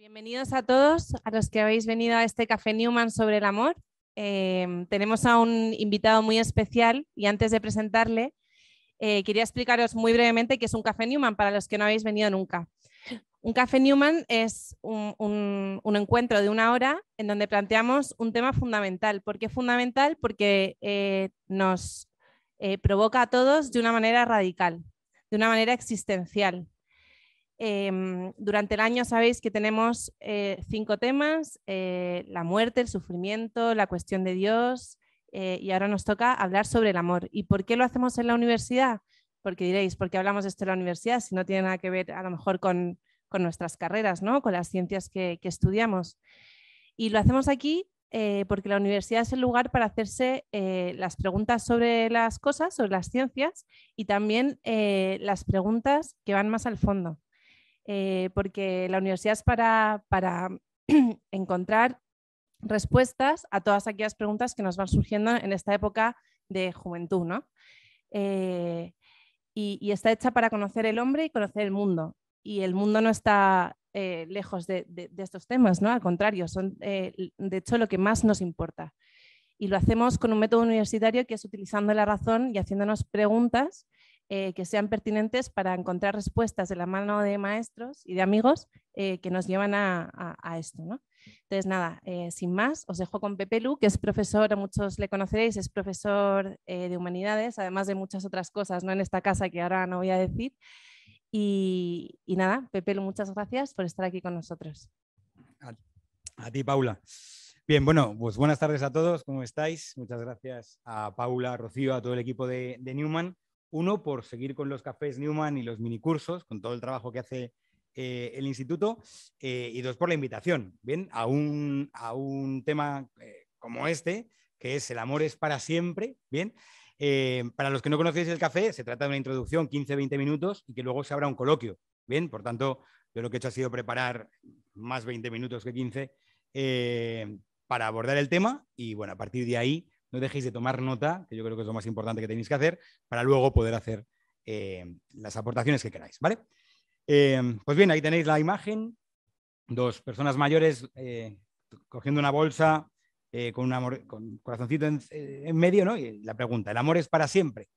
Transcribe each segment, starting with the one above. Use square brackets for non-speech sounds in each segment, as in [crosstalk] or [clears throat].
bienvenidos a todos, a los que habéis venido a este Café Newman sobre el amor. Em, tenemos a un invitado muy especial y antes de presentarle, eh, quería explicaros muy brevemente qué es un Café Newman para los que no habéis venido nunca. Un Café Newman es un, encuentro de una hora en donde planteamos un tema fundamental. ¿Por qué fundamental? Porque eh, nos eh, provoca a todos de una manera radical, de una manera existencial, Em, durante el año sabéis que tenemos eh, cinco temas, eh, la muerte, el sufrimiento, la cuestión de Dios, eh, y ahora nos toca hablar sobre el amor. ¿Y por qué lo hacemos en la universidad? Porque diréis, ¿por qué hablamos de esto en la universidad si no tiene nada que ver a lo mejor con, nuestras carreras, con las ciencias que, estudiamos? Y lo hacemos aquí porque la universidad es el lugar para hacerse las preguntas sobre las cosas, sobre las ciencias y también las preguntas que van más al fondo. Eh, porque la universidad es para, para [clears throat] encontrar respuestas a todas aquellas preguntas que nos van surgiendo en esta época de juventud, ¿no? Eh, y, está hecha para conocer el hombre y conocer el mundo. Y el mundo no está eh, lejos de, estos temas, ¿no? Al contrario, son de hecho lo que más nos importa. Y lo hacemos con un método universitario que es utilizando la razón y haciéndonos preguntas eh, que sean pertinentes para encontrar respuestas de la mano de maestros y de amigos eh, que nos llevan a, esto. ¿no? Entonces, nada, eh, sin más, os dejo con Pepe Lu, que es profesor, a muchos le conoceréis, es profesor de humanidades, además de muchas otras cosas ¿no? en esta casa que ahora no voy a decir. Y, nada, Pepe Lu, muchas gracias por estar aquí con nosotros. A, ti, Paula. Bien, bueno, pues buenas tardes a todos, ¿cómo estáis? Muchas gracias a Paula, Rocío, a todo el equipo de, de Newman uno, por seguir con los cafés Newman y los minicursos, con todo el trabajo que hace eh, el instituto. Eh, y dos, por la invitación, ¿bien? A un, tema eh, como este, que es El amor es para siempre, ¿bien? para los que no conocéis el café, se trata de una introducción, 15-20 minutos, y que luego se habrá un coloquio, ¿bien? Por tanto, yo lo que he hecho ha sido preparar más 20 minutos que 15 para abordar el tema y, bueno, a partir de ahí no dejéis de tomar nota, que yo creo que es lo más importante que tenéis que hacer, para luego poder hacer eh, las aportaciones que queráis, ¿vale? Eh, pues bien, ahí tenéis la imagen, dos personas mayores eh, cogiendo una bolsa con, un amor, con corazoncito en, medio, ¿no? Y la pregunta, ¿el amor es para siempre?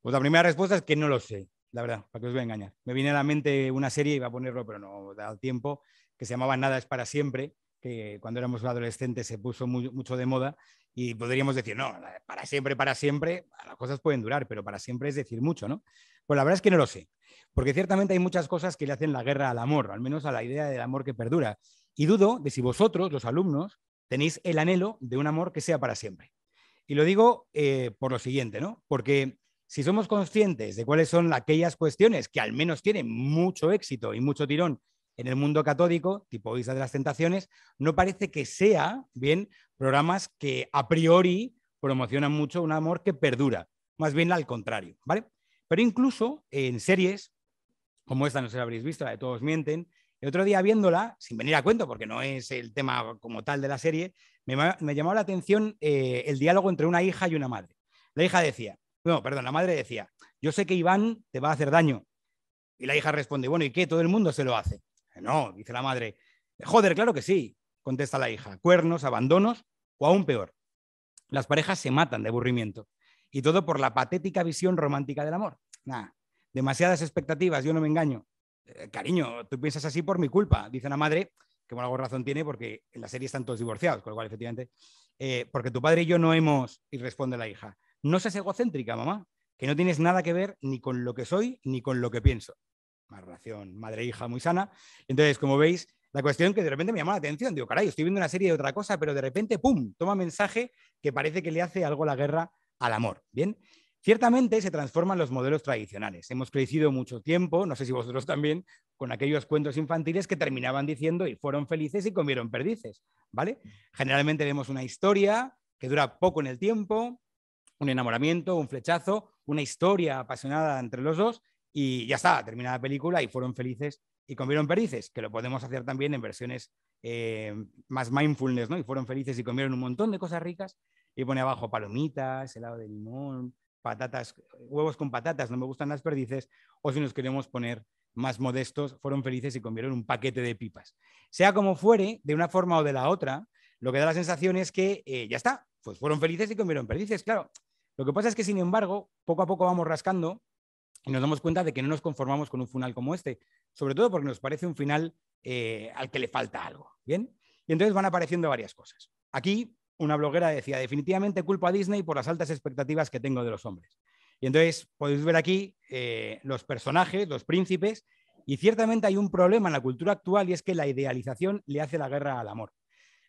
Pues la primera respuesta es que no lo sé, la verdad, para que os voy a engañar. Me viene a la mente una serie, iba a ponerlo, pero no da tiempo, que se llamaba Nada es para siempre, que cuando éramos adolescentes se puso mucho de moda y podríamos decir, no, para siempre, para siempre, las cosas pueden durar, pero para siempre es decir mucho, ¿no? Pues la verdad es que no lo sé, porque ciertamente hay muchas cosas que le hacen la guerra al amor, al menos a la idea del amor que perdura. Y dudo de si vosotros, los alumnos, tenéis el anhelo de un amor que sea para siempre. Y lo digo eh, por lo siguiente, ¿no? Porque si somos conscientes de cuáles son aquellas cuestiones que al menos tienen mucho éxito y mucho tirón en el mundo catódico, tipo Isla de las Tentaciones, no parece que sea, bien, programas que a priori promocionan mucho un amor que perdura, más bien al contrario, ¿vale? Pero incluso en series, como esta, no sé si la habréis visto, la de Todos Mienten, el otro día viéndola, sin venir a cuento, porque no es el tema como tal de la serie, me, llamó la atención eh, el diálogo entre una hija y una madre. La hija decía, no, perdón, la madre decía, yo sé que Iván te va a hacer daño. Y la hija responde, bueno, ¿y qué? Todo el mundo se lo hace. No, dice la madre. Joder, claro que sí, contesta la hija. Cuernos, abandonos o aún peor. Las parejas se matan de aburrimiento. Y todo por la patética visión romántica del amor. Nada, demasiadas expectativas, yo no me engaño. Eh, cariño, tú piensas así por mi culpa, dice la madre, que por alguna razón tiene porque en la serie están todos divorciados, con lo cual efectivamente, eh, porque tu padre y yo no hemos, y responde la hija, no seas egocéntrica, mamá, que no tienes nada que ver ni con lo que soy ni con lo que pienso una relación madre-hija muy sana. Entonces, como veis, la cuestión que de repente me llamó la atención, digo, caray, estoy viendo una serie de otra cosa, pero de repente, ¡pum!, toma mensaje que parece que le hace algo la guerra al amor. Bien, Ciertamente se transforman los modelos tradicionales. Hemos crecido mucho tiempo, no sé si vosotros también, con aquellos cuentos infantiles que terminaban diciendo y fueron felices y comieron perdices, ¿vale? Generalmente vemos una historia que dura poco en el tiempo, un enamoramiento, un flechazo, una historia apasionada entre los dos y ya está, terminada la película y fueron felices y comieron perdices, que lo podemos hacer también en versiones eh, más mindfulness, ¿no? Y fueron felices y comieron un montón de cosas ricas y pone abajo palomitas, helado de limón, patatas, huevos con patatas, no me gustan las perdices, o si nos queremos poner más modestos, fueron felices y comieron un paquete de pipas. Sea como fuere, de una forma o de la otra, lo que da la sensación es que eh, ya está, pues fueron felices y comieron perdices, claro. Lo que pasa es que, sin embargo, poco a poco vamos rascando y nos damos cuenta de que no nos conformamos con un final como este, sobre todo porque nos parece un final eh, al que le falta algo. ¿Bien? Y entonces van apareciendo varias cosas. Aquí una bloguera decía, definitivamente culpa a Disney por las altas expectativas que tengo de los hombres. Y entonces podéis ver aquí eh, los personajes, los príncipes, y ciertamente hay un problema en la cultura actual y es que la idealización le hace la guerra al amor.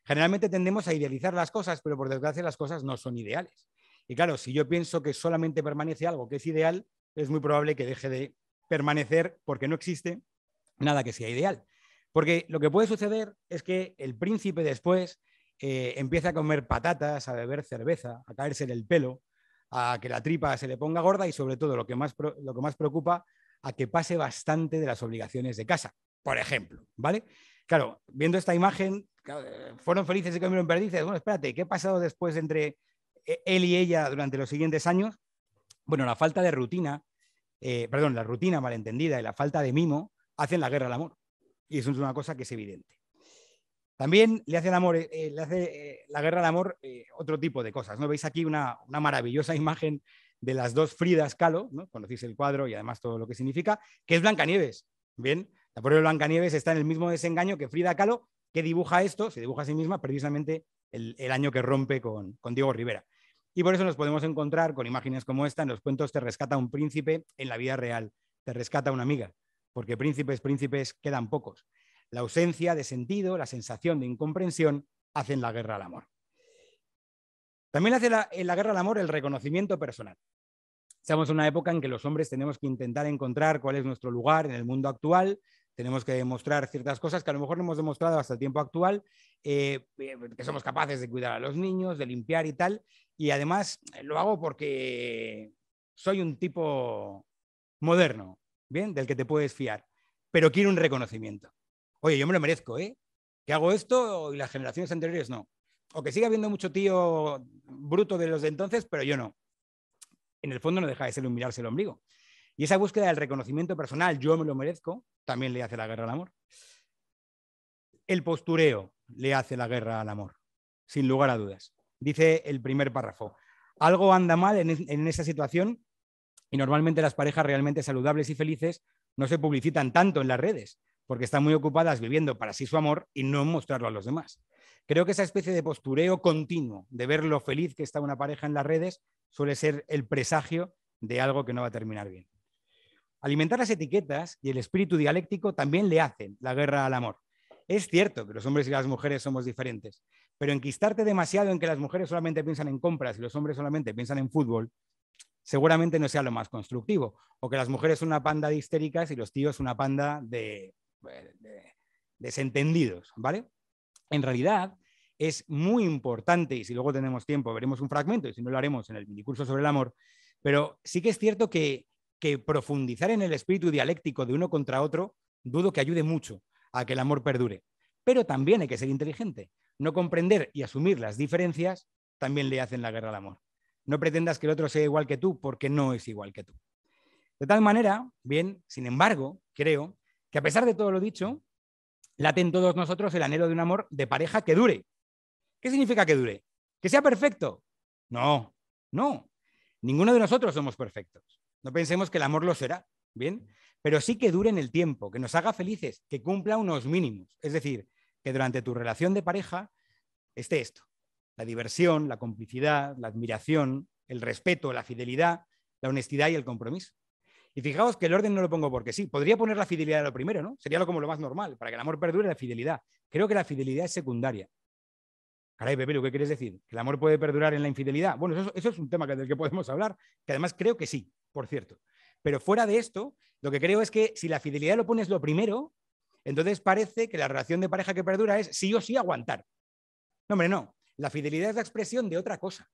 Generalmente tendemos a idealizar las cosas, pero por desgracia las cosas no son ideales. Y claro, si yo pienso que solamente permanece algo que es ideal, es muy probable que deje de permanecer porque no existe nada que sea ideal. Porque lo que puede suceder es que el príncipe después eh, empiece a comer patatas, a beber cerveza, a caerse en el pelo, a que la tripa se le ponga gorda y sobre todo lo que más, lo que más preocupa, a que pase bastante de las obligaciones de casa, por ejemplo, ¿vale? Claro, viendo esta imagen, eh, fueron felices y comieron perdices. Bueno, espérate, ¿qué ha pasado después entre eh, él y ella durante los siguientes años? Bueno, la falta de rutina, eh, perdón, la rutina malentendida y la falta de mimo hacen la guerra al amor. Y eso es una cosa que es evidente. También le hace, amor, eh, eh, le hace la guerra al amor otro tipo de cosas. ¿no? Veis aquí una, maravillosa imagen de las dos Fridas Kahlo, conocéis el cuadro y además todo lo que significa, que es Blancanieves. Bien, la pobre Blancanieves está en el mismo desengaño que Frida Kahlo, que dibuja esto, se dibuja a sí misma precisamente el, año que rompe con, Diego Rivera. Y por eso nos podemos encontrar con imágenes como esta. En los cuentos te rescata un príncipe, en la vida real te rescata una amiga, porque príncipes, príncipes quedan pocos. La ausencia de sentido, la sensación de incomprensión hacen la guerra al amor. También hace la, en la guerra al amor el reconocimiento personal. Estamos en una época en que los hombres tenemos que intentar encontrar cuál es nuestro lugar en el mundo actual, tenemos que demostrar ciertas cosas que a lo mejor no hemos demostrado hasta el tiempo actual, eh, eh, que somos capaces de cuidar a los niños, de limpiar y tal. Y además eh, lo hago porque soy un tipo moderno, ¿bien? Del que te puedes fiar, pero quiero un reconocimiento. Oye, yo me lo merezco, ¿eh? Que hago esto y las generaciones anteriores no. O que siga habiendo mucho tío bruto de los de entonces, pero yo no. En el fondo no deja de ser un mirarse el ombligo. Y esa búsqueda del reconocimiento personal, yo me lo merezco, también le hace la guerra al amor. El postureo le hace la guerra al amor, sin lugar a dudas. Dice el primer párrafo, algo anda mal en, esa situación y normalmente las parejas realmente saludables y felices no se publicitan tanto en las redes, porque están muy ocupadas viviendo para sí su amor y no mostrarlo a los demás. Creo que esa especie de postureo continuo, de ver lo feliz que está una pareja en las redes, suele ser el presagio de algo que no va a terminar bien. Alimentar las etiquetas y el espíritu dialéctico también le hacen la guerra al amor. Es cierto que los hombres y las mujeres somos diferentes, pero enquistarte demasiado en que las mujeres solamente piensan en compras y los hombres solamente piensan en fútbol, seguramente no sea lo más constructivo. O que las mujeres son una panda de histéricas y los tíos una panda de, desentendidos, ¿vale? En realidad, es muy importante, y si luego tenemos tiempo veremos un fragmento, y si no lo haremos en el minicurso sobre el amor, pero sí que es cierto que que profundizar en el espíritu dialéctico de uno contra otro, dudo que ayude mucho a que el amor perdure. Pero también hay que ser inteligente. No comprender y asumir las diferencias también le hacen la guerra al amor. No pretendas que el otro sea igual que tú porque no es igual que tú. De tal manera, bien, sin embargo, creo que a pesar de todo lo dicho, late en todos nosotros el anhelo de un amor de pareja que dure. ¿Qué significa que dure? ¿Que sea perfecto? No, no. Ninguno de nosotros somos perfectos. No pensemos que el amor lo será, ¿bien? Pero sí que dure en el tiempo, que nos haga felices, que cumpla unos mínimos. Es decir, que durante tu relación de pareja esté esto. La diversión, la complicidad, la admiración, el respeto, la fidelidad, la honestidad y el compromiso. Y fijaos que el orden no lo pongo porque sí. Podría poner la fidelidad a lo primero, ¿no? Sería como lo más normal. Para que el amor perdure, la fidelidad. Creo que la fidelidad es secundaria. Caray, Pepero, ¿qué quieres decir? ¿Que el amor puede perdurar en la infidelidad? Bueno, eso, eso es un tema del que podemos hablar, que además creo que sí, por cierto. Pero fuera de esto, lo que creo es que si la fidelidad lo pones lo primero, entonces parece que la relación de pareja que perdura es sí o sí aguantar. No, hombre, no. La fidelidad es la expresión de otra cosa.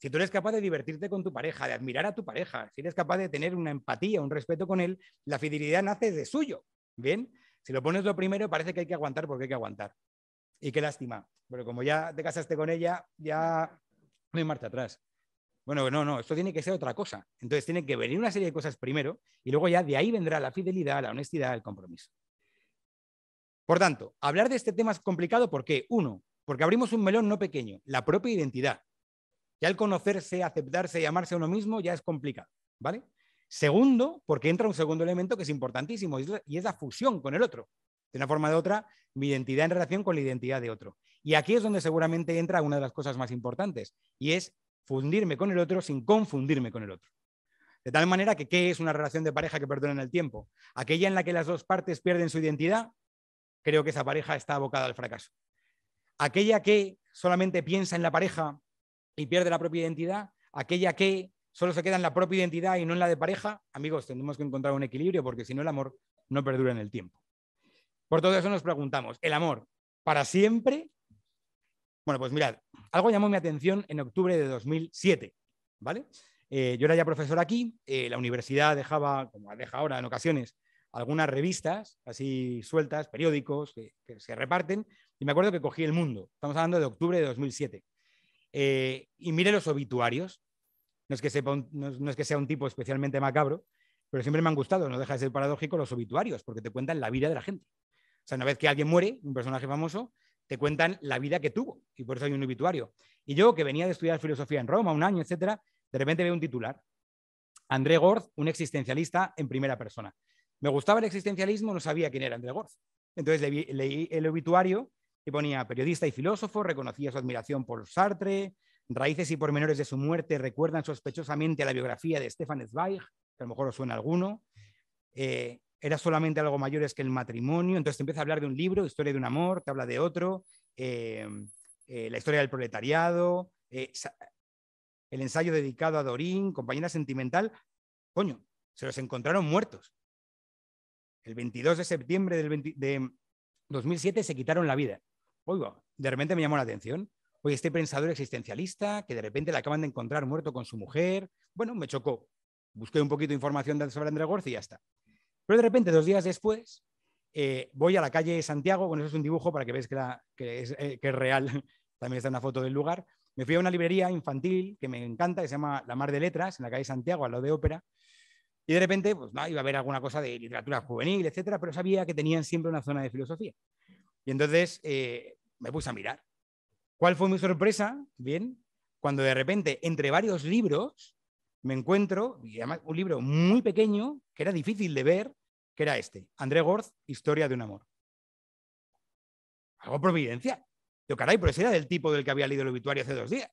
Si tú eres capaz de divertirte con tu pareja, de admirar a tu pareja, si eres capaz de tener una empatía, un respeto con él, la fidelidad nace de suyo. Bien, si lo pones lo primero, parece que hay que aguantar porque hay que aguantar. Y qué lástima, pero como ya te casaste con ella, ya no hay marcha atrás. Bueno, no, no, esto tiene que ser otra cosa. Entonces tiene que venir una serie de cosas primero y luego ya de ahí vendrá la fidelidad, la honestidad, el compromiso. Por tanto, hablar de este tema es complicado porque, uno, porque abrimos un melón no pequeño, la propia identidad. Ya el conocerse, aceptarse y amarse a uno mismo ya es complicado, ¿vale? Segundo, porque entra un segundo elemento que es importantísimo y es la fusión con el otro de una forma o de otra, mi identidad en relación con la identidad de otro. Y aquí es donde seguramente entra una de las cosas más importantes, y es fundirme con el otro sin confundirme con el otro. De tal manera que, ¿qué es una relación de pareja que perdura en el tiempo? Aquella en la que las dos partes pierden su identidad, creo que esa pareja está abocada al fracaso. Aquella que solamente piensa en la pareja y pierde la propia identidad, aquella que solo se queda en la propia identidad y no en la de pareja, amigos, tenemos que encontrar un equilibrio porque si no el amor no perdura en el tiempo. Por todo eso nos preguntamos, ¿el amor para siempre? Bueno, pues mirad, algo llamó mi atención en octubre de 2007, ¿vale? Eh, yo era ya profesor aquí, eh, la universidad dejaba, como deja ahora en ocasiones, algunas revistas así sueltas, periódicos que, se reparten, y me acuerdo que cogí El Mundo, estamos hablando de octubre de 2007, eh, y mire los obituarios, no es, que no es que sea un tipo especialmente macabro, pero siempre me han gustado, no deja de ser paradójico los obituarios, porque te cuentan la vida de la gente sea, una vez que alguien muere, un personaje famoso, te cuentan la vida que tuvo y por eso hay un obituario. Y yo, que venía de estudiar filosofía en Roma un año, etcétera, de repente veo un titular. André Gorz, un existencialista en primera persona. Me gustaba el existencialismo, no sabía quién era André Gorz. Entonces leí, el obituario que ponía periodista y filósofo, reconocía su admiración por Sartre, raíces y pormenores de su muerte recuerdan sospechosamente a la biografía de Stefan Zweig, que a lo mejor os suena alguno. Eh, era solamente algo es que el matrimonio. Entonces te empieza a hablar de un libro, historia de un amor, te habla de otro, eh, eh, la historia del proletariado, eh, el ensayo dedicado a Dorín, compañera sentimental. Coño, se los encontraron muertos. El 22 de septiembre del de 2007 se quitaron la vida. Oigo, de repente me llamó la atención. Oye, este pensador existencialista que de repente le acaban de encontrar muerto con su mujer. Bueno, me chocó. Busqué un poquito de información sobre André Gorz y ya está. Pero de repente, dos días después, eh, voy a la calle Santiago, bueno, eso es un dibujo para que veáis eh, que, es, real, [laughs] también está una foto del lugar. Me fui a una librería infantil que me encanta, que se llama La Mar de Letras, en la calle Santiago, a lo de Ópera. Y de repente, pues no, iba a haber alguna cosa de literatura juvenil, etcétera, pero sabía que tenían siempre una zona de filosofía. Y entonces eh, me puse a mirar. ¿Cuál fue mi sorpresa? Bien, cuando de repente, entre varios libros, me encuentro, y además un libro muy pequeño, que era difícil de ver, que era este, André Gorz, Historia de un amor. Hago providencia. Yo, caray, pero ese era del tipo del que había leído el obituario hace dos días.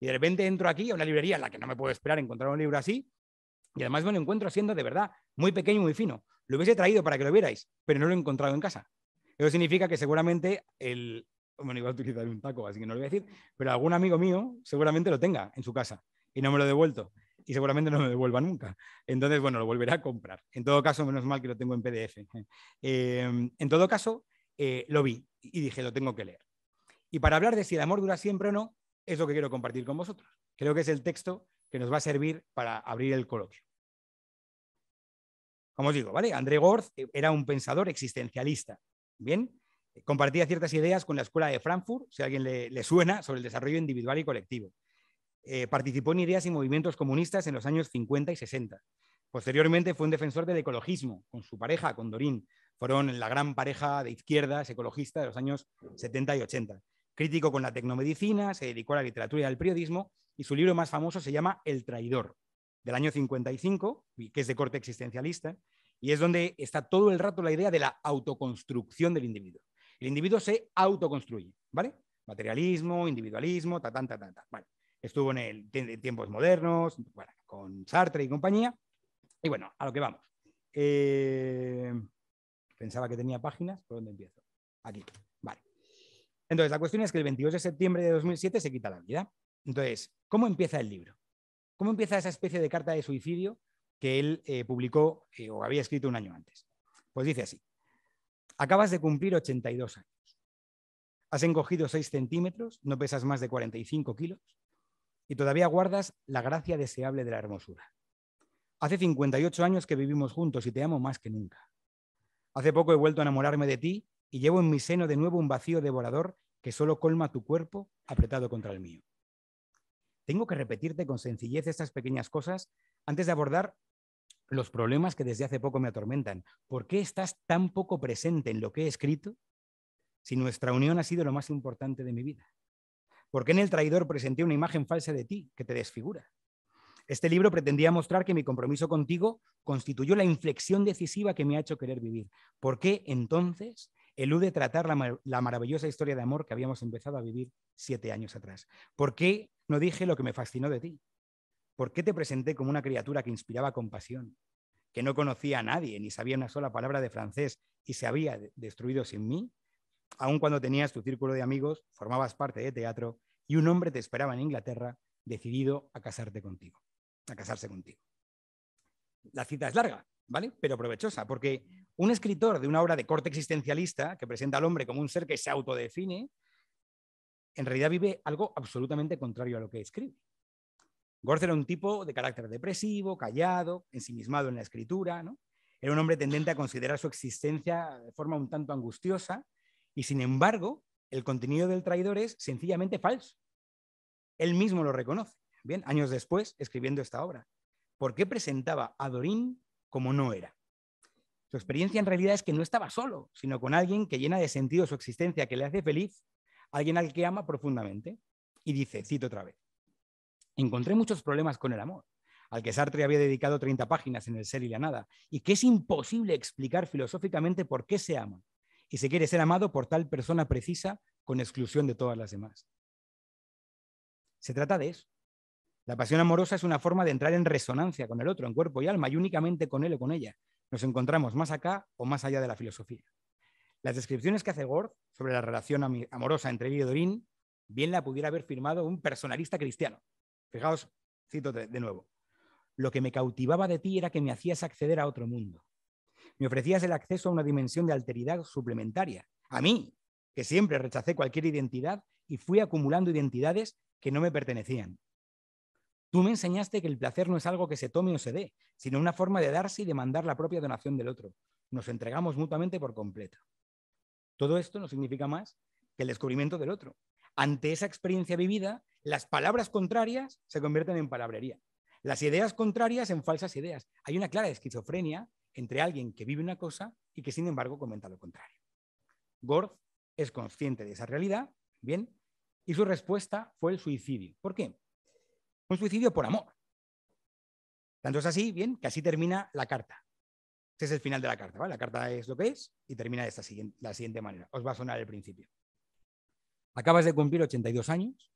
Y de repente entro aquí a una librería en la que no me puedo esperar encontrar un libro así, y además me lo encuentro siendo de verdad muy pequeño y muy fino. Lo hubiese traído para que lo vierais, pero no lo he encontrado en casa. Eso significa que seguramente el... Bueno, iba a utilizar un taco, así que no lo voy a decir, pero algún amigo mío seguramente lo tenga en su casa y no me lo he devuelto y seguramente no me devuelva nunca. Entonces, bueno, lo volveré a comprar. En todo caso, menos mal que lo tengo en PDF. Em, en todo caso, eh, lo vi y dije, lo tengo que leer. Y para hablar de si el amor dura siempre o no, es lo que quiero compartir con vosotros. Creo que es el texto que nos va a servir para abrir el coloquio. Como os digo, ¿vale? André Gorz eh, era un pensador existencialista. Bien, compartía ciertas ideas con la Escuela de Frankfurt, si a alguien le suena, sobre el desarrollo individual y colectivo. Eh, participó en ideas y movimientos comunistas en los años 50 y 60. Posteriormente fue un defensor del ecologismo con su pareja, con Dorín. Fueron la gran pareja de izquierdas ecologista de los años 70 y 80. Crítico con la tecnomedicina, se dedicó a la literatura y al periodismo y su libro más famoso se llama El traidor, del año 55, que es de corte existencialista, y es donde está todo el rato la idea de la autoconstrucción del individuo. El individuo se autoconstruye, ¿vale? Materialismo, individualismo, ta, ta, ta, ta, ta. Vale estuvo en, el, tiempos modernos, con Sartre y compañía. Y bueno, a lo que vamos. Eh, pensaba que tenía páginas, ¿por dónde empiezo? Aquí, vale. Entonces, la cuestión es que el 22 de septiembre de 2007 se quita la vida. Entonces, ¿cómo empieza el libro? ¿Cómo empieza esa especie de carta de suicidio que él eh, publicó eh, o había escrito un año antes? Pues dice así, acabas de cumplir 82 años. Has encogido 6 centímetros, no pesas más de 45 kilos, y todavía guardas la gracia deseable de la hermosura. Hace 58 años que vivimos juntos y te amo más que nunca. Hace poco he vuelto a enamorarme de ti y llevo en mi seno de nuevo un vacío devorador que solo colma tu cuerpo apretado contra el mío. Tengo que repetirte con sencillez estas pequeñas cosas antes de abordar los problemas que desde hace poco me atormentan. ¿Por qué estás tan poco presente en lo que he escrito si nuestra unión ha sido lo más importante de mi vida? ¿Por qué en el traidor presenté una imagen falsa de ti que te desfigura? Este libro pretendía mostrar que mi compromiso contigo constituyó la inflexión decisiva que me ha hecho querer vivir. ¿Por qué entonces elude tratar la, maravillosa historia de amor que habíamos empezado a vivir siete años atrás? ¿Por qué no dije lo que me fascinó de ti? ¿Por qué te presenté como una criatura que inspiraba compasión, que no conocía a nadie ni sabía una sola palabra de francés y se había destruido sin mí? aun cuando tenías tu círculo de amigos, formabas parte de teatro y un hombre te esperaba en Inglaterra decidido a casarte contigo, a casarse contigo. La cita es larga, ¿vale? Pero provechosa, porque un escritor de una obra de corte existencialista que presenta al hombre como un ser que se autodefine, en realidad vive algo absolutamente contrario a lo que escribe. Gorz era un tipo de carácter depresivo, callado, ensimismado en la escritura, Era un hombre tendente a considerar su existencia de forma un tanto angustiosa y sin embargo, el contenido del traidor es sencillamente falso. Él mismo lo reconoce, bien, años después, escribiendo esta obra. ¿Por qué presentaba a Dorín como no era? Su experiencia en realidad es que no estaba solo, sino con alguien que llena de sentido su existencia, que le hace feliz, alguien al que ama profundamente. Y dice, cito otra vez, encontré muchos problemas con el amor, al que Sartre había dedicado 30 páginas en El ser y la nada, y que es imposible explicar filosóficamente por qué se aman y se quiere ser amado por tal persona precisa con exclusión de todas las demás. Se trata de eso. La pasión amorosa es una forma de entrar en resonancia con el otro, en cuerpo y alma, y únicamente con él o con ella. Nos encontramos más acá o más allá de la filosofía. Las descripciones que hace Gord sobre la relación amorosa entre él y Dorín bien la pudiera haber firmado un personalista cristiano. Fijaos, cito de nuevo. Lo que me cautivaba de ti era que me hacías acceder a otro mundo me ofrecías el acceso a una dimensión de alteridad suplementaria. A mí, que siempre rechacé cualquier identidad y fui acumulando identidades que no me pertenecían. Tú me enseñaste que el placer no es algo que se tome o se dé, sino una forma de darse y demandar la propia donación del otro. Nos entregamos mutuamente por completo. Todo esto no significa más que el descubrimiento del otro. Ante esa experiencia vivida, las palabras contrarias se convierten en palabrería. Las ideas contrarias en falsas ideas. Hay una clara esquizofrenia entre alguien que vive una cosa y que sin embargo comenta lo contrario. Gord es consciente de esa realidad, bien, y su respuesta fue el suicidio. ¿Por qué? Un suicidio por amor. Tanto es así, bien, que así termina la carta. Este es el final de la carta, ¿vale? La carta es lo que es y termina de esta la siguiente manera. Os va a sonar el principio. Acabas de cumplir 82 años,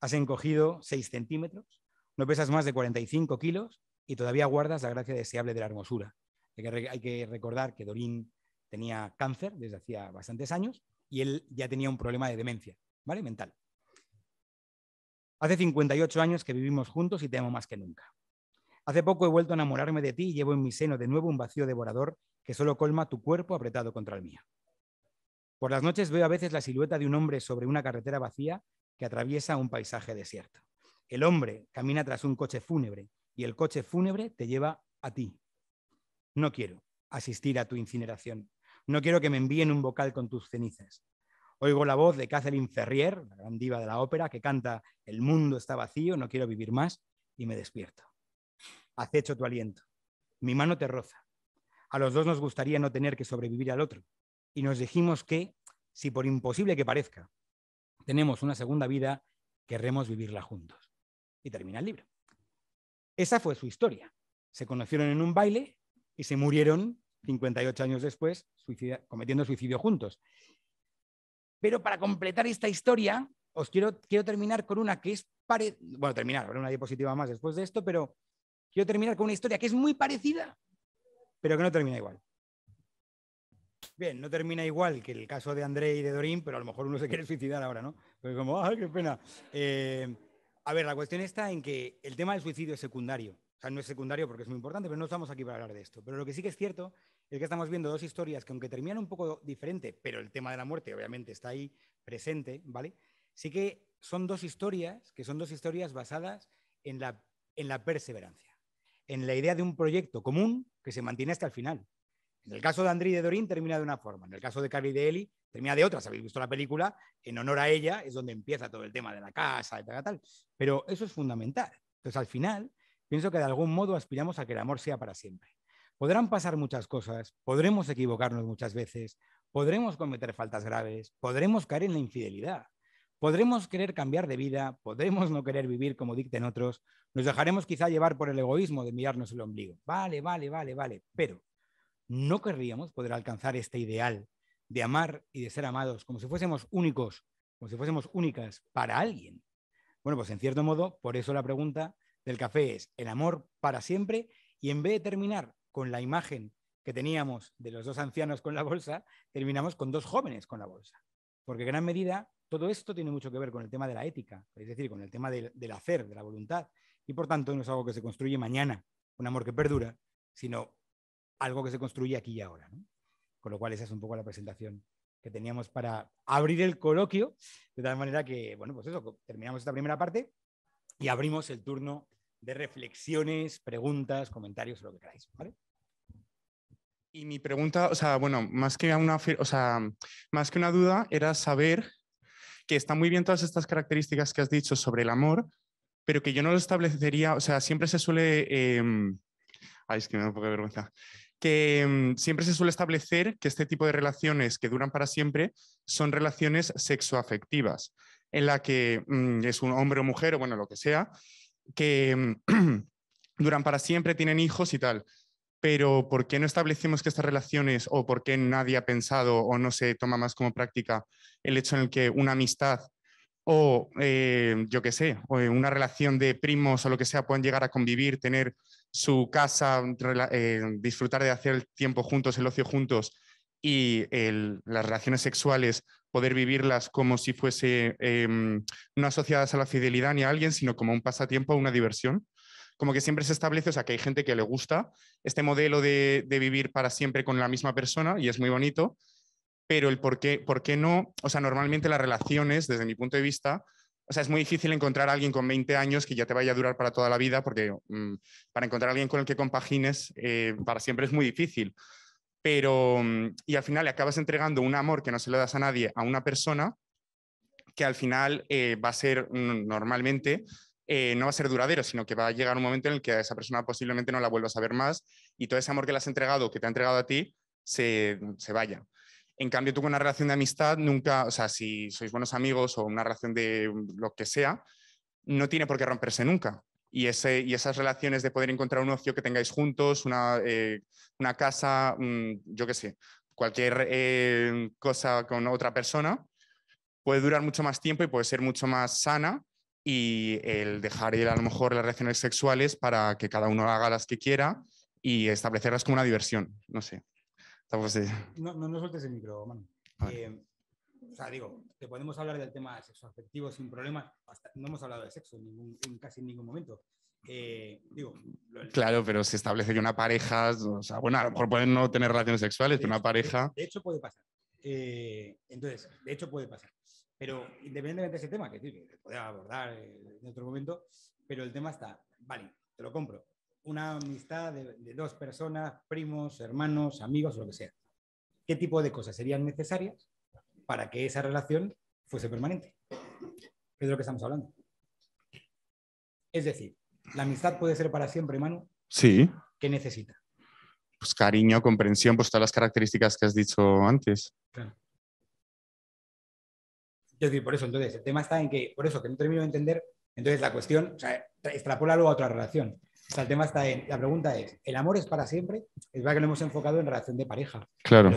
has encogido 6 centímetros, no pesas más de 45 kilos y todavía guardas la gracia deseable de la hermosura. Hay que, recordar que Dorín tenía cáncer desde hacía bastantes años y él ya tenía un problema de demencia, ¿vale? Mental. Hace 58 años que vivimos juntos y te amo más que nunca. Hace poco he vuelto a enamorarme de ti y llevo en mi seno de nuevo un vacío devorador que solo colma tu cuerpo apretado contra el mío. Por las noches veo a veces la silueta de un hombre sobre una carretera vacía que atraviesa un paisaje desierto. El hombre camina tras un coche fúnebre y el coche fúnebre te lleva a ti, no quiero asistir a tu incineración. No quiero que me envíen un vocal con tus cenizas. Oigo la voz de Catherine Ferrier, la gran diva de la ópera, que canta El mundo está vacío, no quiero vivir más, y me despierto. Acecho tu aliento. Mi mano te roza. A los dos nos gustaría no tener que sobrevivir al otro. Y nos dijimos que, si por imposible que parezca, tenemos una segunda vida, querremos vivirla juntos. Y termina el libro. Esa fue su historia. Se conocieron en un baile, y se murieron 58 años después cometiendo suicidio juntos. Pero para completar esta historia, os quiero, quiero terminar con una que es parecida, bueno, terminar, habrá una diapositiva más después de esto, pero quiero terminar con una historia que es muy parecida, pero que no termina igual. Bien, no termina igual que el caso de André y de Dorín, pero a lo mejor uno se quiere suicidar ahora, ¿no? Pues como, ¡ay, qué pena! Eh, a ver, la cuestión está en que el tema del suicidio es secundario no es secundario porque es muy importante, pero no estamos aquí para hablar de esto. Pero lo que sí que es cierto es que estamos viendo dos historias que aunque terminan un poco diferente, pero el tema de la muerte obviamente está ahí presente, ¿vale? Sí que son dos historias, que son dos historias basadas en la, en la perseverancia, en la idea de un proyecto común que se mantiene hasta el final. En el caso de André de Dorín termina de una forma, en el caso de Carly de Eli termina de otra. Si habéis visto la película, en honor a ella es donde empieza todo el tema de la casa y tal. Pero eso es fundamental. Entonces, al final, pienso que de algún modo aspiramos a que el amor sea para siempre. Podrán pasar muchas cosas, podremos equivocarnos muchas veces, podremos cometer faltas graves, podremos caer en la infidelidad, podremos querer cambiar de vida, podremos no querer vivir como dicten otros, nos dejaremos quizá llevar por el egoísmo de mirarnos el ombligo. Vale, vale, vale, vale, pero ¿no querríamos poder alcanzar este ideal de amar y de ser amados como si fuésemos únicos, como si fuésemos únicas para alguien? Bueno, pues en cierto modo, por eso la pregunta del café es el amor para siempre y en vez de terminar con la imagen que teníamos de los dos ancianos con la bolsa, terminamos con dos jóvenes con la bolsa. Porque en gran medida todo esto tiene mucho que ver con el tema de la ética, es decir, con el tema del, hacer, de la voluntad. Y por tanto no es algo que se construye mañana, un amor que perdura, sino algo que se construye aquí y ahora. Con lo cual esa es un poco la presentación que teníamos para abrir el coloquio, de tal manera que, bueno, pues eso, terminamos esta primera parte y abrimos el turno de reflexiones, preguntas, comentarios, lo que queráis. Y mi pregunta, o sea, bueno, más que una, más que una duda, era saber que están muy bien todas estas características que has dicho sobre el amor, pero que yo no lo establecería, o sea, siempre se suele... Em, ay, es que me da un poco de vergüenza que em, siempre se suele establecer que este tipo de relaciones que duran para siempre son relaciones sexoafectivas en la que mm, es un hombre o mujer o bueno, lo que sea, que mm, [clears throat] duran para siempre, tienen hijos y tal. Pero ¿por qué no establecemos que estas relaciones o por qué nadie ha pensado o no se toma más como práctica el hecho en el que una amistad o eh, yo qué sé, o una relación de primos o lo que sea, pueden llegar a convivir, tener su casa, eh, disfrutar de hacer el tiempo juntos, el ocio juntos, y las relaciones sexuales poder vivirlas como si fuese em, no asociadas a la fidelidad ni a alguien, sino como un pasatiempo, una diversión. Como que siempre se establece, o sea, que hay gente que le gusta este modelo de, vivir para siempre con la misma persona y es muy bonito, pero el por qué, por qué no, o sea, normalmente las relaciones, desde mi punto de vista, o sea, es muy difícil encontrar a alguien con 20 años que ya te vaya a durar para toda la vida, porque mm, para encontrar a alguien con el que compagines eh, para siempre es muy difícil. Pero, mm, y al final le acabas entregando un amor que no se lo das a nadie, a una persona, que al final eh, va a ser normalmente, eh, no va a ser duradero, sino que va a llegar un momento en el que a esa persona posiblemente no la vuelvas a ver más y todo ese amor que le has entregado, que te ha entregado a ti, se, mm, se vaya. En cambio, tú con una relación de amistad nunca, o sea, si sois buenos amigos o una relación de mm, lo que sea, no tiene por qué romperse nunca y, esas relaciones de poder encontrar un ocio que tengáis juntos, una, eh, casa, yo qué sé, cualquier eh, cosa con otra persona, puede durar mucho más tiempo y puede ser mucho más sana y el dejar ir a lo mejor las relaciones sexuales para que cada uno haga las que quiera y establecerlas como una diversión, no sé. no, no, sueltes el micro, eh, o sea, digo, te podemos hablar del tema sexo afectivo sin problemas. no hemos hablado de sexo en, ningún, casi ningún momento. Eh, digo, claro, pero se establece que una pareja, o sea, bueno, a lo mejor pueden no tener relaciones sexuales, pero una pareja. De, hecho, puede pasar. Eh, entonces, de hecho, puede pasar. Pero independientemente de ese tema, que te abordar eh, en otro momento, pero el tema está, vale, te lo compro. Una amistad de dos personas, primos, hermanos, amigos, lo que sea. ¿Qué tipo de cosas serían necesarias para que esa relación fuese permanente. Es de lo que estamos hablando. Es decir, ¿la amistad puede ser para siempre, Manu? Sí. ¿Qué necesita? Pues cariño, comprensión, pues todas las características que has dicho antes. Claro. Es decir, por eso, entonces, el tema está en que, por eso que no termino de entender, entonces la cuestión, o sea, luego a otra relación el tema está en, la pregunta es, ¿el amor es para siempre? Es verdad que lo hemos enfocado en relación de pareja. Claro.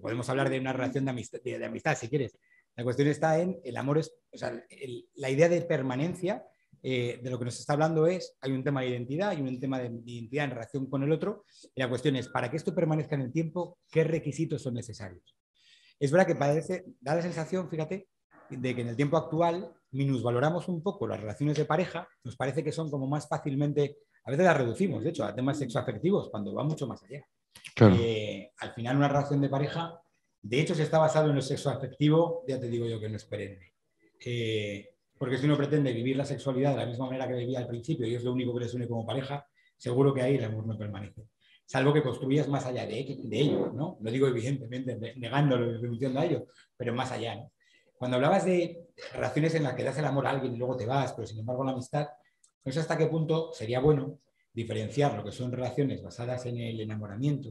podemos hablar de una relación de amistad, si quieres. La cuestión está en, el amor es, la idea de permanencia eh, de lo que nos está hablando es, hay un tema de identidad, y un tema de identidad en relación con el otro, y la cuestión es, para que esto permanezca en el tiempo, ¿qué requisitos son necesarios? Es verdad que parece, da la sensación, fíjate, de que en el tiempo actual minusvaloramos un poco las relaciones de pareja, nos parece que son como más fácilmente, a veces las reducimos, de hecho, a temas sexoafectivos, cuando va mucho más allá. Eh, al final una relación de pareja, de hecho, si está basado en el sexo afectivo. ya te digo yo que no es perenne. Eh, porque si uno pretende vivir la sexualidad de la misma manera que vivía al principio y es lo único que les une como pareja, seguro que ahí el amor no permanece. Salvo que construyas más allá de, de ello, ¿no? Lo digo evidentemente negándolo y reduciendo a ello, pero más allá, ¿no? Cuando hablabas de relaciones en las que das el amor a alguien y luego te vas, pero sin embargo la amistad, no sé hasta qué punto sería bueno diferenciar lo que son relaciones basadas en el enamoramiento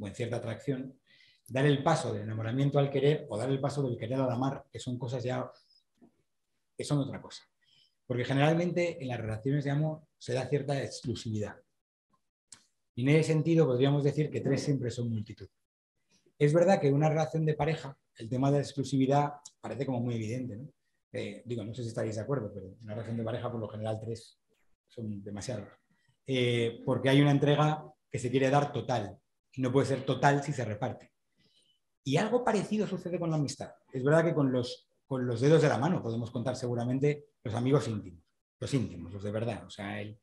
o en cierta atracción, dar el paso del enamoramiento al querer o dar el paso del querer al amar, que son cosas ya, que son otra cosa. Porque generalmente en las relaciones de amor se da cierta exclusividad. Y en ese sentido podríamos decir que tres siempre son multitud. Es verdad que en una relación de pareja, el tema de la exclusividad parece como muy evidente, ¿no? Eh, digo, no sé si estaréis de acuerdo, pero en una relación de pareja por lo general tres son demasiados. Eh, porque hay una entrega que se quiere dar total y no puede ser total si se reparte. Y algo parecido sucede con la amistad. Es verdad que con los, con los dedos de la mano podemos contar seguramente los amigos íntimos, los íntimos, los de verdad. O sea, el,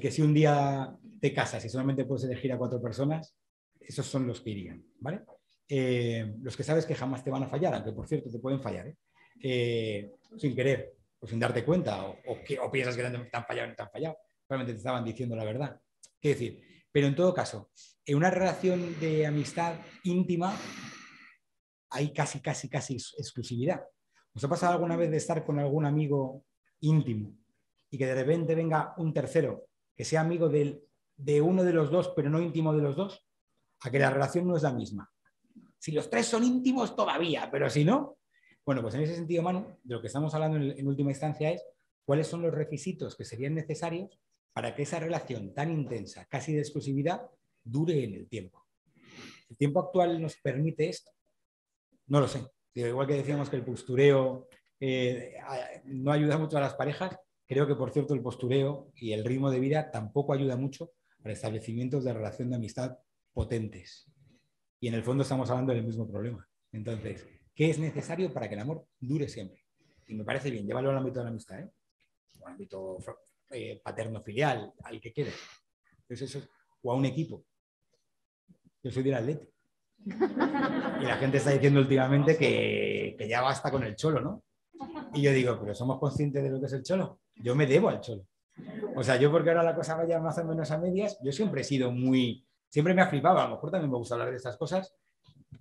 que si un día te casas y solamente puedes elegir a cuatro personas, esos son los que irían, ¿vale? Eh, los que sabes que jamás te van a fallar, aunque por cierto te pueden fallar, ¿eh? Eh, sin querer, o sin darte cuenta, o, piensas que te han fallado fallado. Realmente te estaban diciendo la verdad. decir? Pero en todo caso, en una relación de amistad íntima hay casi, casi, casi exclusividad. ¿Os ha pasado alguna vez de estar con algún amigo íntimo y que de repente venga un tercero que sea amigo de uno de los dos, pero no íntimo de los dos? A que la relación no es la misma. Si los tres son íntimos todavía, pero si no, bueno, pues en ese sentido, Manu, de lo que estamos hablando en, última instancia es cuáles son los requisitos que serían necesarios para que esa relación tan intensa, casi de exclusividad, dure en el tiempo. ¿El tiempo actual nos permite esto? No lo sé. Igual que decíamos que el postureo eh, no ayuda mucho a las parejas, creo que, por cierto, el postureo y el ritmo de vida tampoco ayuda mucho a establecimientos de relación de amistad potentes. Y en el fondo estamos hablando del mismo problema. Entonces, ¿Qué es necesario para que el amor dure siempre. Y me parece bien, llévalo al ámbito de la amistad, ¿eh? o al ámbito eh, paterno-filial, al que quede. eso, o a un equipo. Yo soy del Atleti. Y la gente está diciendo últimamente que, que ya basta con el cholo, ¿no? Y yo digo, pero somos conscientes de lo que es el cholo. Yo me debo al cholo. O sea, yo porque ahora la cosa vaya más o menos a medias, yo siempre he sido muy, siempre me ha flipado, a lo mejor también me gusta hablar de estas cosas,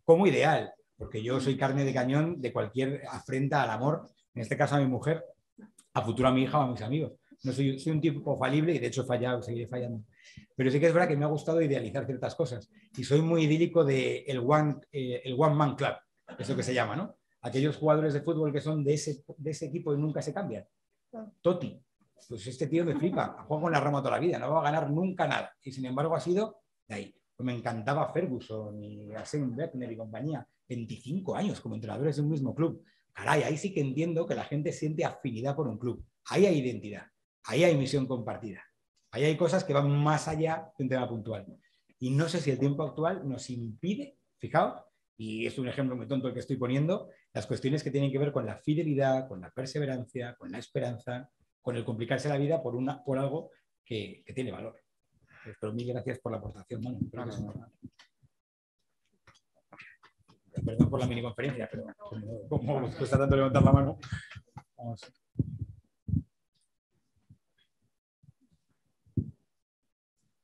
como ideal porque yo soy carne de cañón de cualquier afrenta al amor, en este caso a mi mujer, a futuro a mi hija o a mis amigos. No soy, soy un tipo falible y de hecho he fallado, seguiré fallando. Pero sí que es verdad que me ha gustado idealizar ciertas cosas y soy muy idílico del el one, eh, el one Man Club, eso que se llama, ¿no? Aquellos jugadores de fútbol que son de ese, de ese equipo y nunca se cambian. Toti, pues este tío me flipa, juego con la rama toda la vida, no va a ganar nunca nada. Y sin embargo ha sido de ahí. Pues me encantaba Ferguson y Arsene Beckner y compañía. 25 años como entrenadores de un mismo club. Caray, ahí sí que entiendo que la gente siente afinidad por un club. Ahí hay identidad, ahí hay misión compartida, ahí hay cosas que van más allá de un tema puntual. Y no sé si el tiempo actual nos impide, fijaos, y es un ejemplo muy tonto el que estoy poniendo, las cuestiones que tienen que ver con la fidelidad, con la perseverancia, con la esperanza, con el complicarse la vida por, una, por algo que, tiene valor. Pero mil gracias por la aportación, Perdón por la conferencia, pero bueno, como nos ah, cuesta tanto levantar la mano,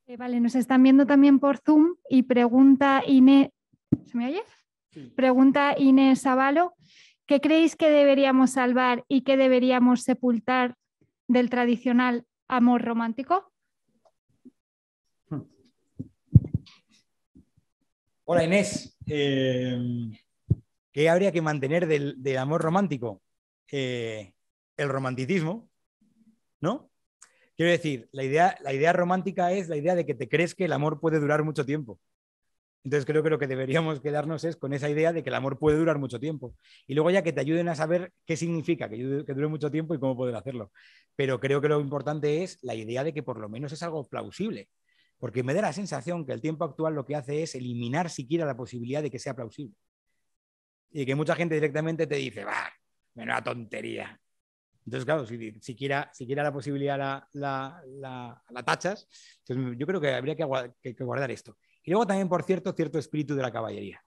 Eh, vale, nos están viendo también por Zoom y pregunta Inés. ¿Se me oye? Pregunta Inés Avalo. ¿Qué creéis que deberíamos salvar y qué deberíamos sepultar del tradicional amor romántico? Hola Inés, eh, ¿qué habría que mantener del, amor romántico? Eh, el romanticismo, ¿no? Quiero decir, la idea, la idea romántica es la idea de que te crees que el amor puede durar mucho tiempo. Entonces creo que lo que deberíamos quedarnos es con esa idea de que el amor puede durar mucho tiempo. Y luego ya que te ayuden a saber qué significa que, dure mucho tiempo y cómo poder hacerlo. Pero creo que lo importante es la idea de que por lo menos es algo plausible porque me da la sensación que el tiempo actual lo que hace es eliminar siquiera la posibilidad de que sea plausible. Y que mucha gente directamente te dice, va, menuda tontería. Entonces, claro, si siquiera, siquiera la posibilidad la, la, la, tachas, entonces pues yo creo que habría que, que, guardar esto. Y luego también, por cierto, cierto espíritu de la caballería.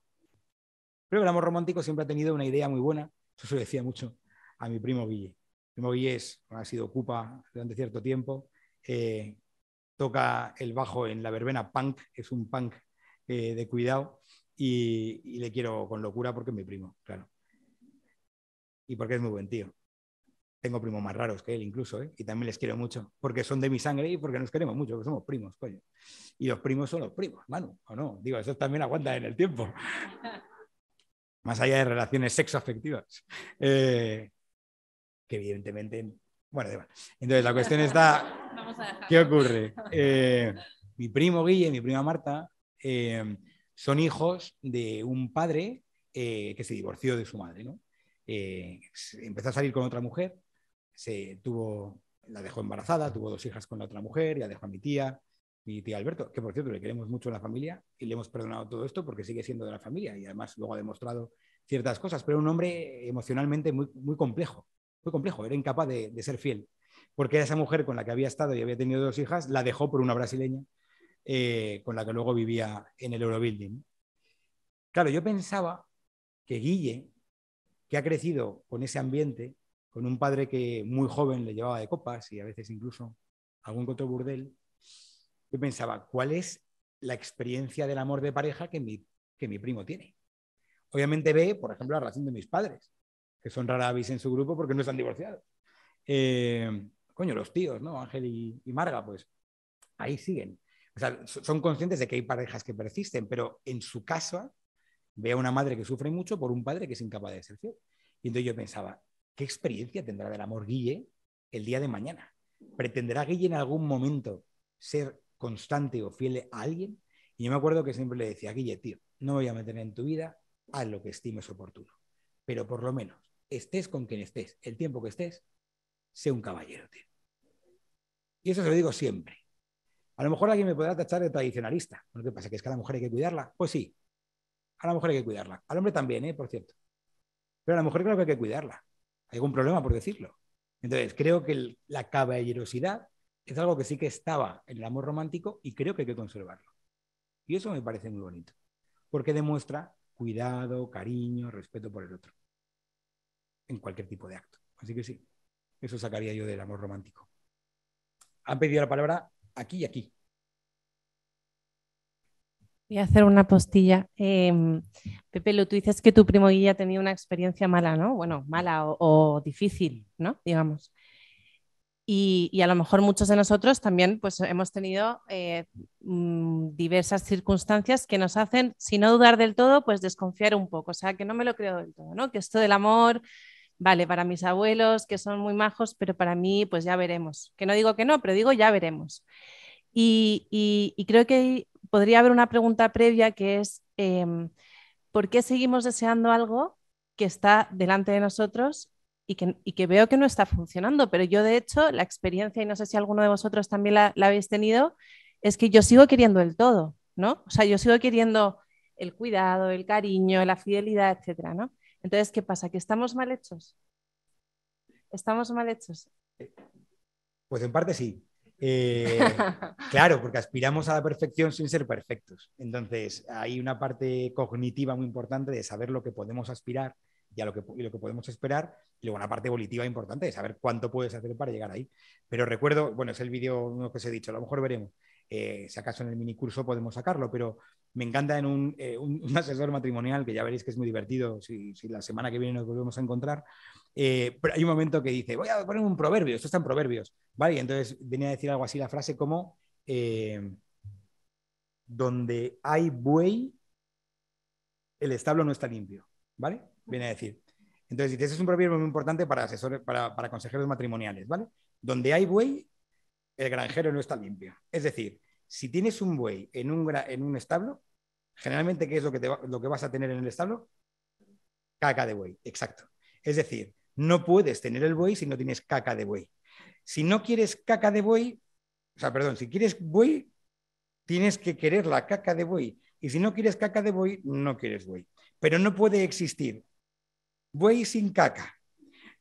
Creo que el amor romántico siempre ha tenido una idea muy buena, eso se lo decía mucho a mi primo Guille. Mi primo Guille ha sido ocupa durante cierto tiempo, eh, toca el bajo en la verbena punk, es un punk eh, de cuidado y, le quiero con locura porque es mi primo, claro. Y porque es muy buen tío. Tengo primos más raros que él incluso, eh, y también les quiero mucho, porque son de mi sangre y porque nos queremos mucho, porque somos primos, coño. Y los primos son los primos, Manu, o no. Digo, eso también aguanta en el tiempo. [laughs] más allá de relaciones sexoafectivas, eh, que evidentemente... Bueno, entonces la cuestión está [laughs] ¿Qué ocurre? Eh, mi primo Guille, mi prima Marta, eh, son hijos de un padre eh, que se divorció de su madre, empezó a salir con otra mujer, se tuvo, la dejó embarazada, tuvo dos hijas con la otra mujer, ya dejó a mi tía, mi tía Alberto, que por cierto le queremos mucho a la familia y le hemos perdonado todo esto porque sigue siendo de la familia y además luego ha demostrado ciertas cosas, pero un hombre emocionalmente muy, muy complejo, muy complejo, era incapaz de ser fiel porque esa mujer con la que había estado y había tenido dos hijas, la dejó por una brasileña eh, con la que luego vivía en el Eurobuilding. Claro, yo pensaba que Guille, que ha crecido con ese ambiente, con un padre que muy joven le llevaba de copas y a veces incluso algún otro burdel, yo pensaba, ¿cuál es la experiencia del amor de pareja que mi, que mi primo tiene? Obviamente ve, por ejemplo, la relación de mis padres, que son rara en su grupo porque no están divorciados. Eh, coño, los tíos, ¿no? Ángel y, Marga, pues ahí siguen. O sea, son conscientes de que hay parejas que persisten, pero en su casa ve a una madre que sufre mucho por un padre que es incapaz de ser fiel. Y entonces yo pensaba, ¿qué experiencia tendrá del amor Guille el día de mañana? ¿Pretenderá Guille en algún momento ser constante o fiel a alguien? Y yo me acuerdo que siempre le decía, Guille, tío, no me voy a meter en tu vida, a lo que estimes oportuno. Pero por lo menos, estés con quien estés, el tiempo que estés, sea un caballero, tío. Y eso se lo digo siempre. A lo mejor alguien me podrá tachar de tradicionalista. pero ¿Qué pasa? ¿Que es que a la mujer hay que cuidarla? Pues sí, a la mujer hay que cuidarla. Al hombre también, ¿eh? por cierto. Pero a la mujer creo que hay que cuidarla. Hay algún problema por decirlo. Entonces, creo que la caballerosidad es algo que sí que estaba en el amor romántico y creo que hay que conservarlo. Y eso me parece muy bonito, porque demuestra cuidado, cariño, respeto por el otro, en cualquier tipo de acto. Así que sí, eso sacaría yo del amor romántico. Han pedido la palabra aquí y aquí. Voy a hacer una postilla. Em, Pepe, lo tú dices que tu primo Guilla tenido una experiencia mala, ¿no? Bueno, mala o, difícil, ¿no? Digamos. Y, a lo mejor muchos de nosotros también pues, hemos tenido eh, mm, diversas circunstancias que nos hacen, sin no dudar del todo, pues desconfiar un poco. O sea, que no me lo creo del todo, ¿no? Que esto del amor vale, para mis abuelos, que son muy majos, pero para mí, pues ya veremos. Que no digo que no, pero digo ya veremos. Y, y, creo que podría haber una pregunta previa que es, em, ¿por qué seguimos deseando algo que está delante de nosotros y que, veo que no está funcionando? Pero yo, de hecho, la experiencia, y no sé si alguno de vosotros también la, la habéis tenido, es que yo sigo queriendo el todo, ¿no? O sea, yo sigo queriendo el cuidado, el cariño, la fidelidad, etcétera, ¿no? Entonces, ¿qué pasa? ¿Que estamos mal hechos? ¿Estamos mal hechos? Pues en parte sí. Eh, [laughs] claro, porque aspiramos a la perfección sin ser perfectos. Entonces, hay una parte cognitiva muy importante de saber lo que podemos aspirar y a lo que, lo que podemos esperar, y luego una parte volitiva importante de saber cuánto puedes hacer para llegar ahí. Pero recuerdo, bueno, es el vídeo que os he dicho, a lo mejor veremos, eh, si acaso en el mini curso podemos sacarlo, pero me encanta en eh, [laughs] un, asesor matrimonial, que ya veréis que es muy divertido si, la semana que viene nos volvemos a encontrar. Eh, pero hay un momento que dice, voy a poner un proverbio, esto está en proverbios, ¿vale? Y entonces venía a decir algo así, la frase como, eh, donde hay buey, el establo no está limpio, ¿vale? Viene a decir. Entonces dice, es un proverbio muy importante para asesores, para consejeros matrimoniales, ¿vale? Donde hay buey, el granjero no está limpio. Es decir, si tienes un buey en un, establo, generalmente, ¿qué es lo que, lo que vas a tener en el establo? Caca de buey, exacto. Es decir, no puedes tener el buey si no tienes caca de buey. Si no quieres caca de buey, o sea, perdón, si quieres buey, tienes que querer la caca de buey. Y si no quieres caca de buey, no quieres buey. Pero no puede existir buey sin caca.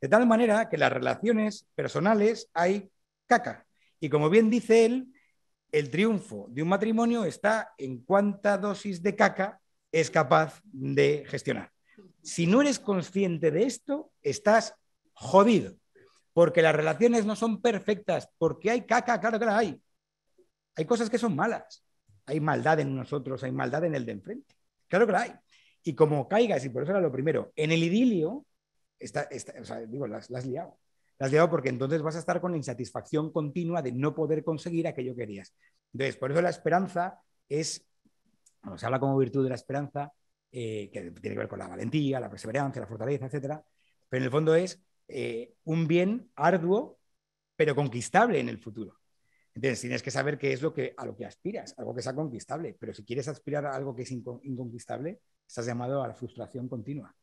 De tal manera que las relaciones personales hay caca. Y como bien dice él, el triunfo de un matrimonio está en cuánta dosis de caca es capaz de gestionar. Si no eres consciente de esto, estás jodido, porque las relaciones no son perfectas, porque hay caca, claro que la hay. Hay cosas que son malas. Hay maldad en nosotros, hay maldad en el de enfrente. Claro que la hay. Y como caigas, y por eso era lo primero, en el idilio, está, está digo, las, has liado. Te porque entonces vas a estar con la insatisfacción continua de no poder conseguir aquello que querías. Entonces, por eso la esperanza es, cuando se habla como virtud de la esperanza, eh, que tiene que ver con la valentía, la perseverancia, la fortaleza, etc pero en el fondo es eh, un bien arduo, pero conquistable en el futuro. Entonces, tienes que saber qué es lo que, a lo que aspiras, algo que sea conquistable. Pero si quieres aspirar a algo que es inconquistable, estás llamado a la frustración continua.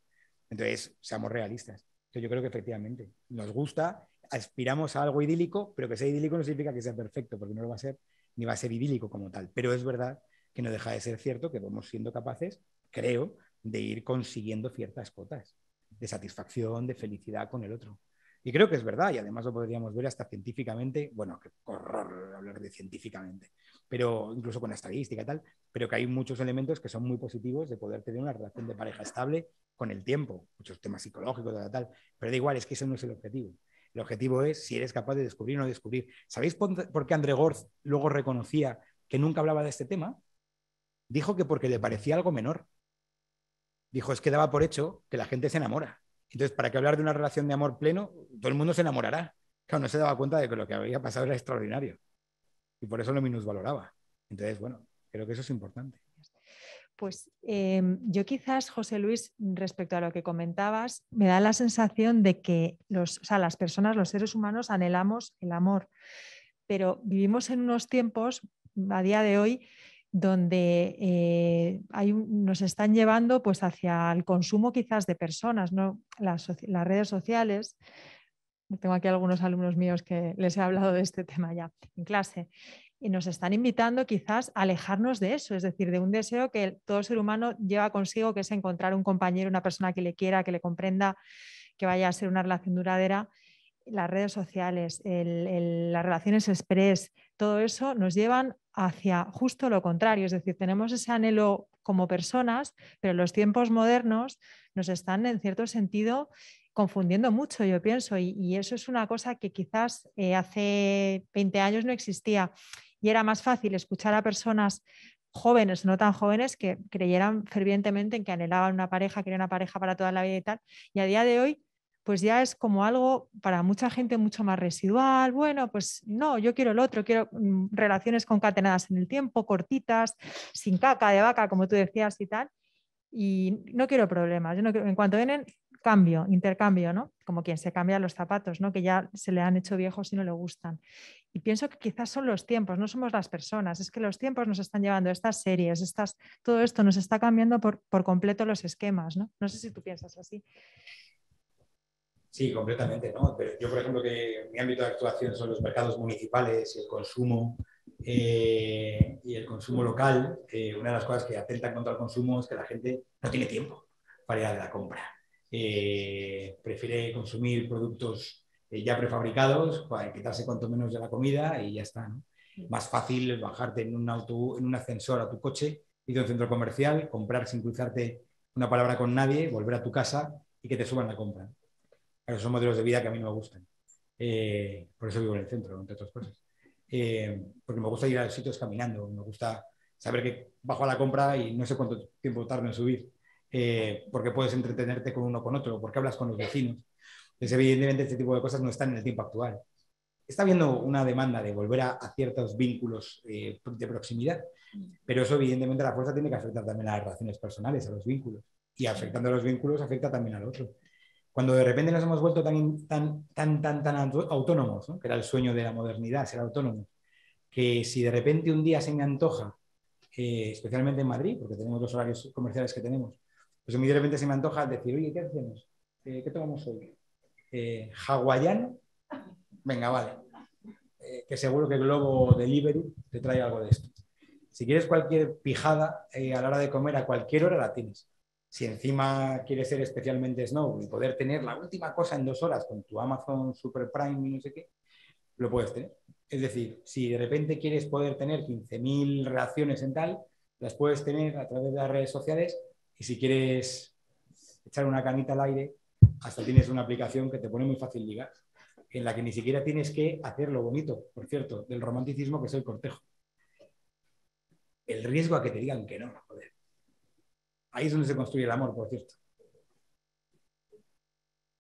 Entonces, seamos realistas yo creo que efectivamente nos gusta, aspiramos a algo idílico, pero que sea idílico no significa que sea perfecto, porque no lo va a ser, ni va a ser idílico como tal. Pero es verdad que no deja de ser cierto que vamos siendo capaces, creo, de ir consiguiendo ciertas cotas de satisfacción, de felicidad con el otro. Y creo que es verdad, y además lo podríamos ver hasta científicamente, bueno, que horror hablar de científicamente, pero incluso con estadística y tal, pero que hay muchos elementos que son muy positivos de poder tener una relación de pareja estable con el tiempo, muchos temas psicológicos, tal, tal, pero da igual, es que ese no es el objetivo. El objetivo es si eres capaz de descubrir o no descubrir. ¿Sabéis por qué André Gorz luego reconocía que nunca hablaba de este tema? Dijo que porque le parecía algo menor. Dijo, es que daba por hecho que la gente se enamora. Entonces, ¿para qué hablar de una relación de amor pleno? Todo el mundo se enamorará. Claro, no se daba cuenta de que lo que había pasado era extraordinario. Y por eso lo minusvaloraba. Entonces, bueno, creo que eso es importante. Pues em, yo quizás, José Luis, respecto a lo que comentabas, me da la sensación de que los, las personas, los seres humanos, anhelamos el amor, pero vivimos en unos tiempos, a día de hoy, donde eh, hay nos están llevando pues, hacia el consumo quizás de personas, ¿no? las, redes sociales tengo aquí algunos alumnos míos que les he hablado de este tema ya en clase, y nos están invitando quizás a alejarnos de eso, es decir, de un deseo que todo ser humano lleva consigo, que es encontrar un compañero, una persona que le quiera, que le comprenda, que vaya a ser una relación duradera. Las redes sociales, las relaciones express, todo eso nos llevan hacia justo lo contrario. Es decir, tenemos ese anhelo como personas, pero los tiempos modernos nos están, en cierto sentido, confundiendo mucho, yo pienso, y, eso es una cosa que quizás eh, hace 20 años no existía y era más fácil escuchar a personas jóvenes, no tan jóvenes, que creyeran fervientemente en que anhelaban una pareja, querían una pareja para toda la vida y tal. Y a día de hoy pues ya es como algo para mucha gente mucho más residual. Bueno, pues no, yo quiero el otro, quiero mm, relaciones concatenadas en el tiempo, cortitas, sin caca de vaca, como tú decías y tal. Y no quiero problemas. Yo en cuanto vienen, cambio, intercambio, ¿no? Como quien se cambia los zapatos, ¿no? Que ya se le han hecho viejos y no le gustan. Y pienso que quizás son los tiempos, no somos las personas, es que los tiempos nos están llevando estas series, estas, todo esto nos está cambiando por, por completo los esquemas, ¿no? No sé si tú piensas así. Sí, completamente, ¿no? Pero yo, por ejemplo, que mi ámbito de actuación son los mercados municipales y el consumo eh, y el consumo local. Eh, una de las cosas que atentan contra el consumo es que la gente no tiene tiempo para ir a la compra. Eh, prefiere consumir productos ya prefabricados para quitarse cuanto menos de la comida y ya está. Más fácil bajarte en un, auto, en un ascensor a tu coche, ir de un centro comercial, comprar sin cruzarte una palabra con nadie, volver a tu casa y que te suban la compra. Pero son modelos de vida que a mí no me gustan. Eh, por eso vivo en el centro, entre otras cosas. Eh, porque me gusta ir a los sitios caminando, me gusta saber que bajo a la compra y no sé cuánto tiempo tardo en subir, eh, porque puedes entretenerte con uno con otro, porque hablas con los vecinos. Entonces, evidentemente, este tipo de cosas no están en el tiempo actual. Está habiendo una demanda de volver a, ciertos vínculos de proximidad, pero eso, evidentemente, la fuerza tiene que afectar también a las relaciones personales, a los vínculos. Y afectando a los vínculos, afecta también al otro cuando de repente nos hemos vuelto tan, tan, tan, tan, autónomos, que era el sueño de la modernidad, ser autónomo, que si de repente un día se me antoja, eh, especialmente en Madrid, porque tenemos los horarios comerciales que tenemos, pues a mí de repente se me antoja decir, oye, ¿qué hacemos? Eh, ¿Qué tomamos hoy? Eh, Venga, vale. Eh, que seguro que Globo Delivery te trae algo de esto. Si quieres cualquier pijada a la hora de comer a cualquier hora la tienes si encima quieres ser especialmente Snow y poder tener la última cosa en dos horas con tu Amazon Super Prime y no sé qué, lo puedes tener. Es decir, si de repente quieres poder tener 15.000 reacciones en tal, las puedes tener a través de las redes sociales y si quieres echar una canita al aire, hasta tienes una aplicación que te pone muy fácil ligar, en la que ni siquiera tienes que hacer lo bonito, por cierto, del romanticismo que es el cortejo. El riesgo a que te digan que no, joder. Ahí es donde se construye el amor, por cierto.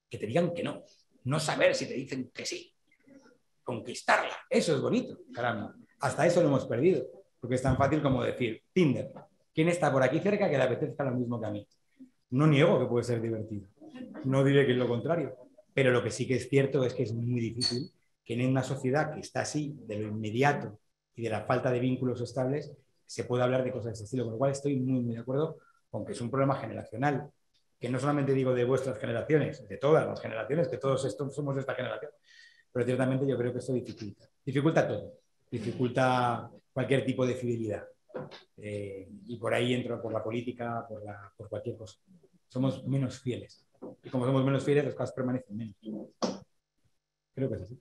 Que te digan que no. No saber si te dicen que sí. Conquistarla. Eso es bonito, caramba. Hasta eso lo hemos perdido. Porque es tan fácil como decir, Tinder, ¿quién está por aquí cerca que le apetezca lo mismo que a mí? No niego que puede ser divertido. No diré que es lo contrario. Pero lo que sí que es cierto es que es muy difícil que en una sociedad que está así, de lo inmediato y de la falta de vínculos estables, se pueda hablar de cosas de ese estilo. Con lo cual estoy muy, muy de acuerdo aunque es un problema generacional, que no solamente digo de vuestras generaciones, de todas las generaciones, que todos estos somos de esta generación, pero ciertamente yo creo que esto dificulta. Dificulta todo, dificulta cualquier tipo de fidelidad. Eh, y por ahí entro por la política, por, la, por cualquier cosa. Somos menos fieles. Y como somos menos fieles, las cosas permanecen menos. Creo que es así.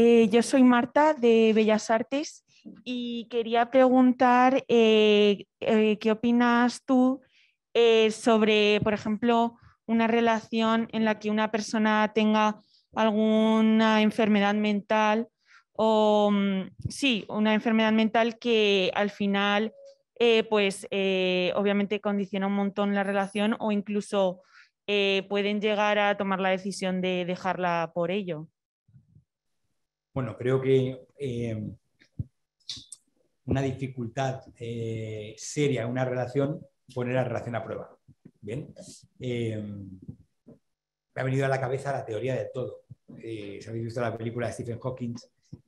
Eh, yo soy Marta de Bellas Artes y quería preguntar eh, eh, qué opinas tú sobre, por ejemplo, una relación en la que una persona tenga alguna enfermedad mental o mm, sí, una enfermedad mental que al final, pues obviamente condiciona un montón la relación o incluso pueden llegar a tomar la decisión de dejarla por ello. Bueno, creo que eh, una dificultad eh, seria en una relación, poner la relación a prueba. Bien. Eh, me ha venido a la cabeza la teoría de todo. si habéis visto la película de Stephen Hawking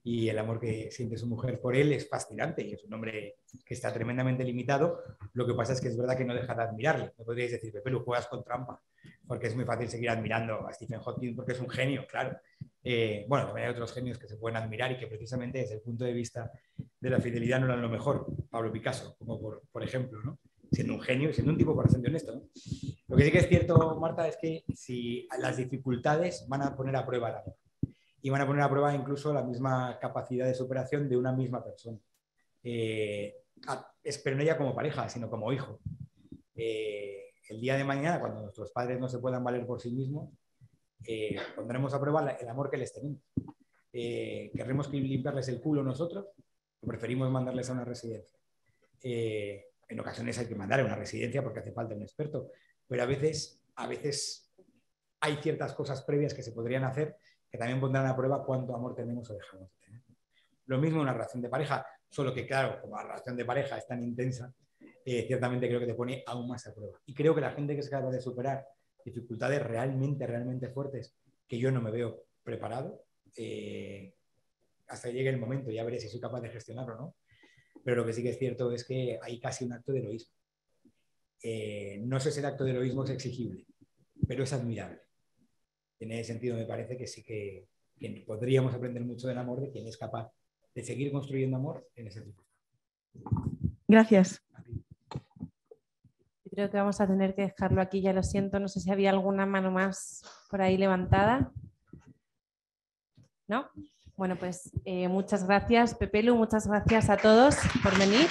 y el amor que siente su mujer por él es fascinante y es un hombre que está tremendamente limitado. Lo que pasa es que es verdad que no deja de admirarle. No podríais decir, Pepe, lo juegas con trampa, porque es muy fácil seguir admirando a Stephen Hawking porque es un genio, claro. Eh, bueno, también hay otros genios que se pueden admirar y que precisamente desde el punto de vista de la fidelidad no eran lo mejor. Pablo Picasso, como por, ejemplo, ¿no? siendo un genio y siendo un tipo bastante honesto. Lo que sí que es cierto, Marta, es que si las dificultades van a poner a prueba la y van a poner a prueba incluso la misma capacidad de superación de una misma persona. Eh, pero no ya como pareja, sino como hijo. Eh, el día de mañana, cuando nuestros padres no se puedan valer por sí mismos, pondremos a prueba el amor que les tenemos. Eh, queremos limpiarles el culo nosotros, preferimos mandarles a una residencia. Eh, en ocasiones hay que mandar a una residencia porque hace falta un experto, pero a veces, a veces hay ciertas cosas previas que se podrían hacer que también pondrán a prueba cuánto amor tenemos o dejamos de tener. Lo mismo en una relación de pareja, solo que claro, como la relación de pareja es tan intensa, eh, ciertamente creo que te pone aún más a prueba. Y creo que la gente que se acaba de superar dificultades realmente, realmente fuertes que yo no me veo preparado. Eh, hasta que llegue el momento, ya veré si soy capaz de gestionarlo o no. Pero lo que sí que es cierto es que hay casi un acto de heroísmo. Eh, no sé si el acto de heroísmo es exigible, pero es admirable. En ese sentido, me parece que sí que, podríamos aprender mucho del amor de quien es capaz de seguir construyendo amor en ese tipo. Gracias creo que vamos a tener que dejarlo aquí, ya lo siento. No sé si había alguna mano más por ahí levantada. ¿No? Bueno, pues eh, muchas gracias, Pepelu, muchas gracias a todos por venir.